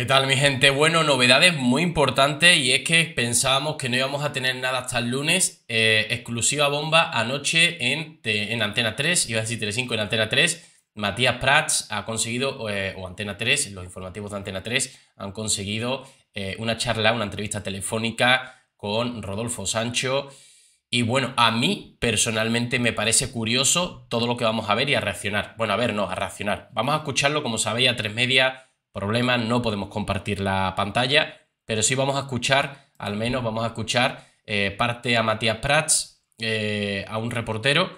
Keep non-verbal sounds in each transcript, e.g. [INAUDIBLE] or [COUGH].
¿Qué tal mi gente? Bueno, novedades muy importantes y es que pensábamos que no íbamos a tener nada hasta el lunes. Eh, exclusiva bomba anoche en, Antena 3, iba a decir en Antena 3. Matías Prats ha conseguido, eh, o Antena 3, los informativos de Antena 3 han conseguido eh, una charla, una entrevista telefónica con Rodolfo Sancho. Y bueno, a mí personalmente me parece curioso todo lo que vamos a ver y a reaccionar. Bueno, a ver, no, a reaccionar. Vamos a escucharlo, como sabéis, a tres media problema, no podemos compartir la pantalla, pero sí vamos a escuchar, al menos vamos a escuchar eh, parte a Matías Prats, eh, a un reportero,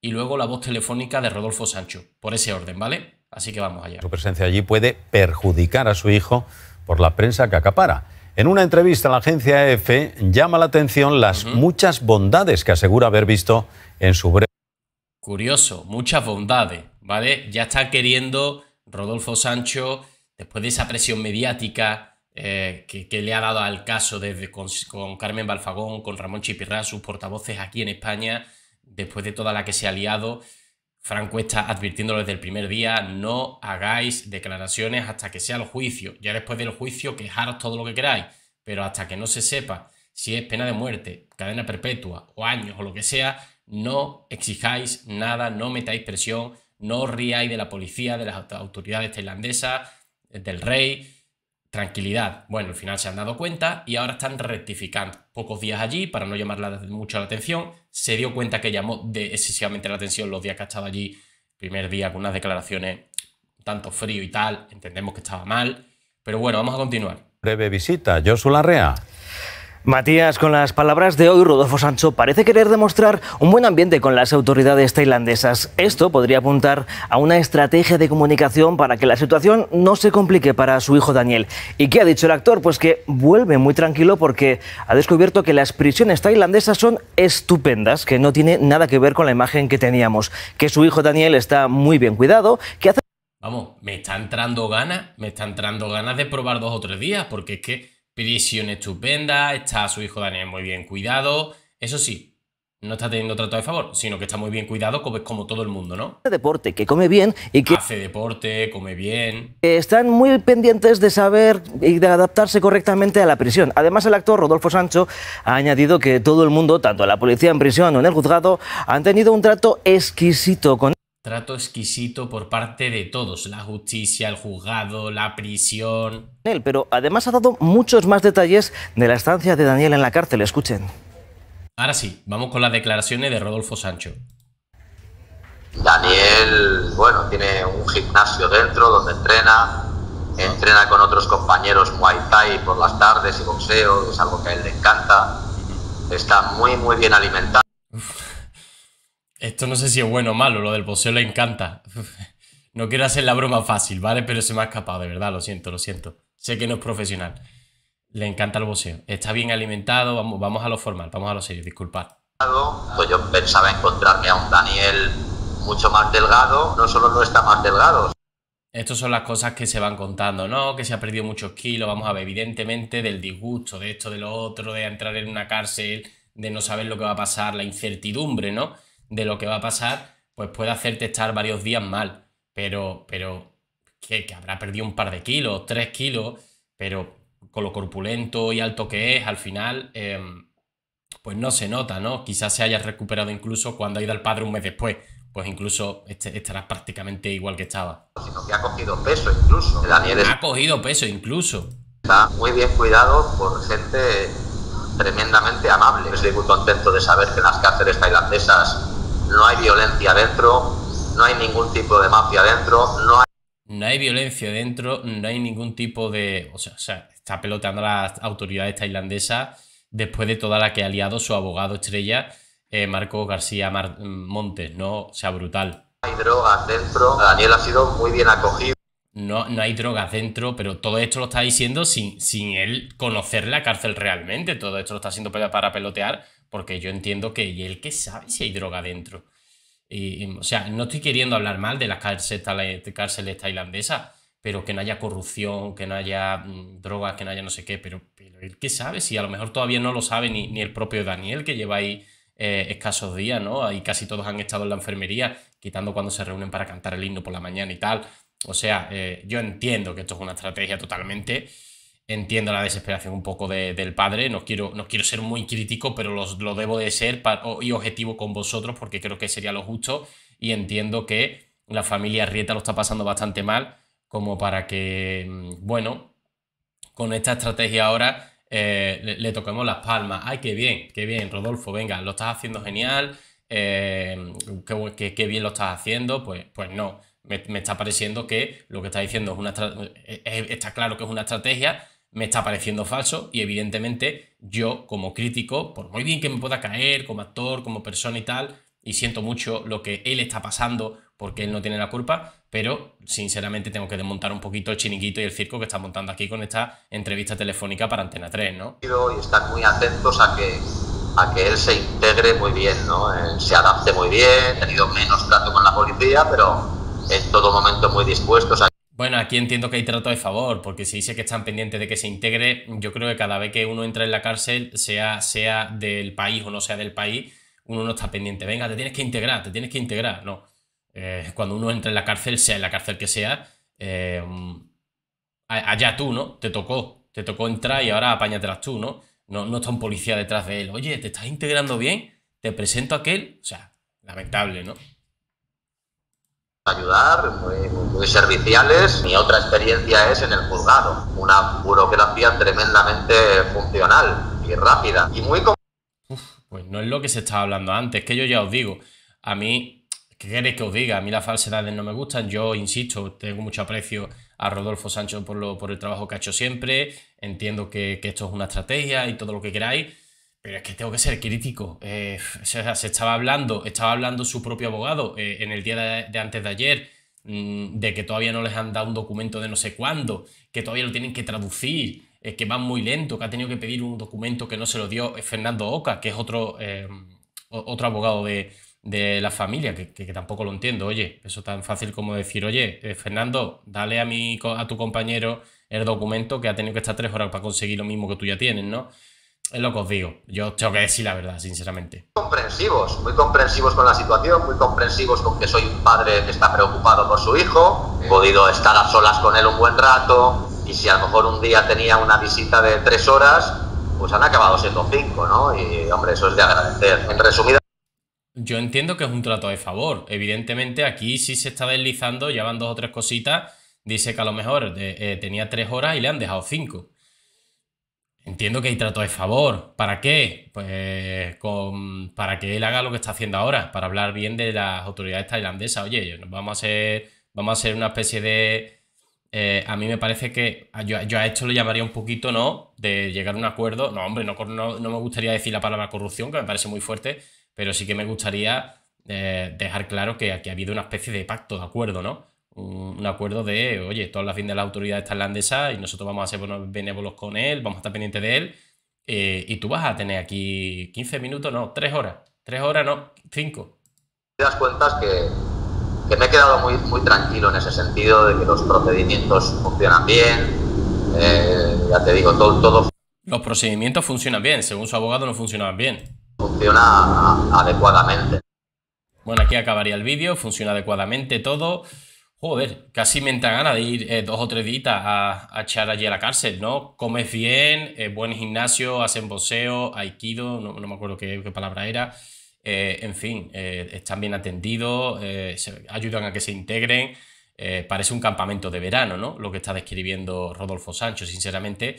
y luego la voz telefónica de Rodolfo Sancho, por ese orden, ¿vale? Así que vamos allá. Su presencia allí puede perjudicar a su hijo por la prensa que acapara. En una entrevista a la agencia e EFE llama la atención las muchas bondades que asegura haber visto en su breve. Curioso, muchas bondades, ¿vale? Ya está queriendo Rodolfo Sancho después de esa presión mediática eh, que, le ha dado al caso desde con, Carmen Balfagón, con Ramón Chipirrá, sus portavoces aquí en España, después de toda la que se ha liado, Franco está advirtiéndolo desde el primer día, no hagáis declaraciones hasta que sea el juicio. Ya después del juicio quejaros todo lo que queráis, pero hasta que no se sepa si es pena de muerte, cadena perpetua o años o lo que sea, no exijáis nada, no metáis presión, no os riáis de la policía, de las autoridades tailandesas, del rey, tranquilidad. Bueno, al final se han dado cuenta y ahora están rectificando. Pocos días allí, para no llamarla mucho la atención, se dio cuenta que llamó de excesivamente la atención los días que ha estado allí, primer día con unas declaraciones tanto frío y tal, entendemos que estaba mal, pero bueno, vamos a continuar. Breve visita, Josu Larrea. Matías, con las palabras de hoy, Rodolfo Sancho parece querer demostrar un buen ambiente con las autoridades tailandesas. Esto podría apuntar a una estrategia de comunicación para que la situación no se complique para su hijo Daniel. ¿Y qué ha dicho el actor? Pues que vuelve muy tranquilo porque ha descubierto que las prisiones tailandesas son estupendas, que no tiene nada que ver con la imagen que teníamos, que su hijo Daniel está muy bien cuidado, que hace... Vamos, me está entrando ganas, me está entrando ganas de probar dos o tres días, porque es que Prisión estupenda, está su hijo Daniel muy bien cuidado. Eso sí, no está teniendo trato de favor, sino que está muy bien cuidado como, como todo el mundo, ¿no? Hace este deporte, que come bien y que... Hace deporte, come bien... están muy pendientes de saber y de adaptarse correctamente a la prisión. Además, el actor Rodolfo Sancho ha añadido que todo el mundo, tanto la policía en prisión o en el juzgado, han tenido un trato exquisito con trato exquisito por parte de todos, la justicia, el juzgado, la prisión. Pero además ha dado muchos más detalles de la estancia de Daniel en la cárcel, escuchen. Ahora sí, vamos con las declaraciones de Rodolfo Sancho. Daniel, bueno, tiene un gimnasio dentro donde entrena, entrena con otros compañeros Muay Thai por las tardes y boxeo, es algo que a él le encanta, está muy muy bien alimentado. Esto no sé si es bueno o malo, lo del boxeo le encanta. [LAUGHS] no quiero hacer la broma fácil, ¿vale? Pero se me ha escapado, de verdad, lo siento, lo siento. Sé que no es profesional. Le encanta el boxeo. Está bien alimentado, vamos, vamos a lo formal, vamos a lo serio, disculpad. Pues yo pensaba encontrarme a un Daniel mucho más delgado, no solo no está más delgado. Estas son las cosas que se van contando, ¿no? Que se ha perdido muchos kilos, vamos a ver, evidentemente del disgusto, de esto, de lo otro, de entrar en una cárcel, de no saber lo que va a pasar, la incertidumbre, ¿no? de lo que va a pasar, pues puede hacerte estar varios días mal. Pero, pero, que habrá perdido un par de kilos, tres kilos, pero con lo corpulento y alto que es, al final, em, pues no se nota, ¿no? Quizás se haya recuperado incluso cuando ha ido al padre un mes después pues incluso este, estarás prácticamente igual que estaba. Sino que ha cogido peso incluso. ha cogido peso incluso. Está muy bien cuidado por gente tremendamente amable. Estoy muy contento de saber que las cárceles tailandesas no hay violencia dentro, no hay ningún tipo de mafia dentro, no hay... No hay violencia dentro, no hay ningún tipo de... O sea, está peloteando a las autoridades tailandesas después de toda la que ha liado su abogado estrella, eh, Marco García Montes, ¿no? O sea, brutal. No hay drogas dentro, Daniel ha sido muy bien acogido. No, no hay drogas dentro, pero todo esto lo está diciendo sin, sin él conocer la cárcel realmente. Todo esto lo está haciendo para pelotear, porque yo entiendo que, ¿y él qué sabe si hay droga dentro? Y, o sea, no estoy queriendo hablar mal de las cárceles, tailandesas, pero que no haya corrupción, que no haya mm, drogas, que no haya no sé qué, pero, ¿qué sabe, si a lo mejor todavía no lo sabe ni, el propio Daniel, que lleva ahí eh, escasos días, ¿no? Ahí casi todos han estado en la enfermería, quitando cuando se reúnen para cantar el himno por la mañana y tal. O sea, eh, yo entiendo que esto es una estrategia totalmente entiendo la desesperación un poco del padre. No quiero, no quiero ser muy crítico, pero los, lo debo de ser y objetivo con vosotros porque creo que sería lo justo y entiendo que la familia Rieta lo está pasando bastante mal como para que, mm, bueno, con esta estrategia ahora eh, le, toquemos las palmas. ¡Ay, qué bien! ¡Qué bien, Rodolfo! Venga, lo estás haciendo genial. Eh, qué, bien lo estás haciendo. Pues, pues no. Me, está pareciendo que lo que estás diciendo es una. Eh, está claro que es una estrategia, me está pareciendo falso y evidentemente yo como crítico, por muy bien que me pueda caer como actor, como persona y tal, y siento mucho lo que él está pasando porque él no tiene la culpa, pero sinceramente tengo que desmontar un poquito el chiniquito y el circo que está montando aquí con esta entrevista telefónica para Antena 3, ¿no? Y están muy atentos a que, a que él se integre muy bien, ¿no? se adapte muy bien, ha tenido menos trato con la policía, pero en todo momento muy dispuestos a bueno, aquí entiendo que hay trato de favor, porque si dice que están pendientes de que se integre, yo creo que cada vez que uno entra en la cárcel, sea, sea del país o no sea del país, uno no está pendiente. Venga, te tienes que integrar, te tienes que integrar. No. Eh, cuando uno entra en la cárcel, sea en la cárcel que sea, eh, allá tú, ¿no? Te tocó, te tocó entrar y ahora apáñatelas tú, ¿no? ¿no? No está un policía detrás de él. Oye, ¿te estás integrando bien? Te presento a aquel. O sea, lamentable, ¿no? ayudar, muy, serviciales. Mi otra experiencia es en el juzgado, una burocracia tremendamente funcional y rápida y muy... pues no es lo que se estaba hablando antes, que yo ya os digo, a mí, ¿qué queréis que os diga? A mí las falsedades no me gustan, yo insisto, tengo mucho aprecio a Rodolfo Sancho por, lo, por el trabajo que ha hecho siempre, entiendo que, que esto es una estrategia y todo lo que queráis pero es que tengo que ser crítico. Eh, se estaba hablando, estaba hablando su propio abogado eh, en el día de, antes de ayer mm, de que todavía no les han dado un documento de no sé cuándo, que todavía lo tienen que traducir, es eh, que van muy lento, que ha tenido que pedir un documento que no se lo dio Fernando Oca, que es otro, otro abogado de, de la familia, que, que, tampoco lo entiendo. Oye, eso es tan fácil como decir, oye, Fernando, dale a, mi, a tu compañero el documento que ha tenido que estar tres horas para conseguir lo mismo que tú ya tienes, ¿no? es lo que os digo. Yo tengo que decir la verdad, sinceramente. Comprensivos, muy comprensivos con la situación, muy comprensivos con que soy un padre que está preocupado por su hijo. He podido estar a solas con él un buen rato. Y si a lo mejor un día tenía una visita de tres horas, pues han acabado siendo cinco, ¿no? Y hombre, eso es de agradecer. En resumida. Yo entiendo que es un trato de favor. Evidentemente, aquí sí se está deslizando, ya van dos o tres cositas. Dice que a lo mejor eh, eh, tenía tres horas y le han dejado cinco. Entiendo que hay trato de favor. ¿Para qué? Pues con, para que él haga lo que está haciendo ahora, para hablar bien de las autoridades tailandesas. Oye, vamos a ser, vamos a ser una especie de... Eh, a mí me parece que yo, yo, a esto lo llamaría un poquito, ¿no? De llegar a un acuerdo. No, hombre, no, no, me gustaría decir la palabra corrupción, que me parece muy fuerte, pero sí que me gustaría eh, dejar claro que aquí ha habido una especie de pacto, de acuerdo, ¿no? un acuerdo de, oye, esto es la fin de la autoridad tailandesa y nosotros vamos a ser benévolos con él, vamos a estar pendientes de él eh, y tú vas a tener aquí 15 minutos, no, 3 horas, 3 horas, no, 5. Te das cuenta que, me he quedado muy, muy tranquilo en ese sentido de que los procedimientos funcionan bien, eh, ya te digo, todo, todo... Los procedimientos funcionan bien, según su abogado no funcionan bien. Funciona adecuadamente. Bueno, aquí acabaría el vídeo, funciona adecuadamente todo. Joder, casi me entra gana de ir eh, dos o tres días a, echar allí a la cárcel, ¿no? Comes bien, eh, buen gimnasio, hacen boxeo, aikido, no, me acuerdo qué, palabra era. Eh, en fin, están bien atendidos, ayudan a que se integren. parece un campamento de verano, ¿no? Lo que está describiendo Rodolfo Sancho, sinceramente.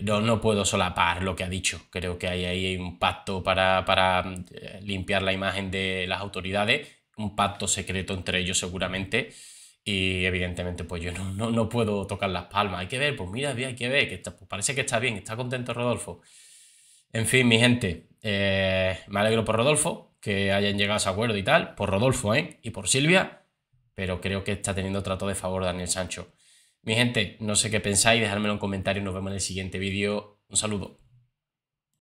No, no puedo solapar lo que ha dicho. Creo que hay ahí un pacto para, para limpiar la imagen de las autoridades, un pacto secreto entre ellos seguramente. Y evidentemente, pues yo no, no, puedo tocar las palmas. Hay que ver, pues mira, hay que ver, que pues, parece que está bien, está contento Rodolfo. En fin, mi gente, eh, me alegro por Rodolfo, que hayan llegado a ese acuerdo y tal, por Rodolfo, ¿eh? Y por Silvia, pero creo que está teniendo trato de favor Daniel Sancho. Mi gente, no sé qué pensáis, dejármelo en comentarios, nos vemos en el siguiente vídeo. Un saludo.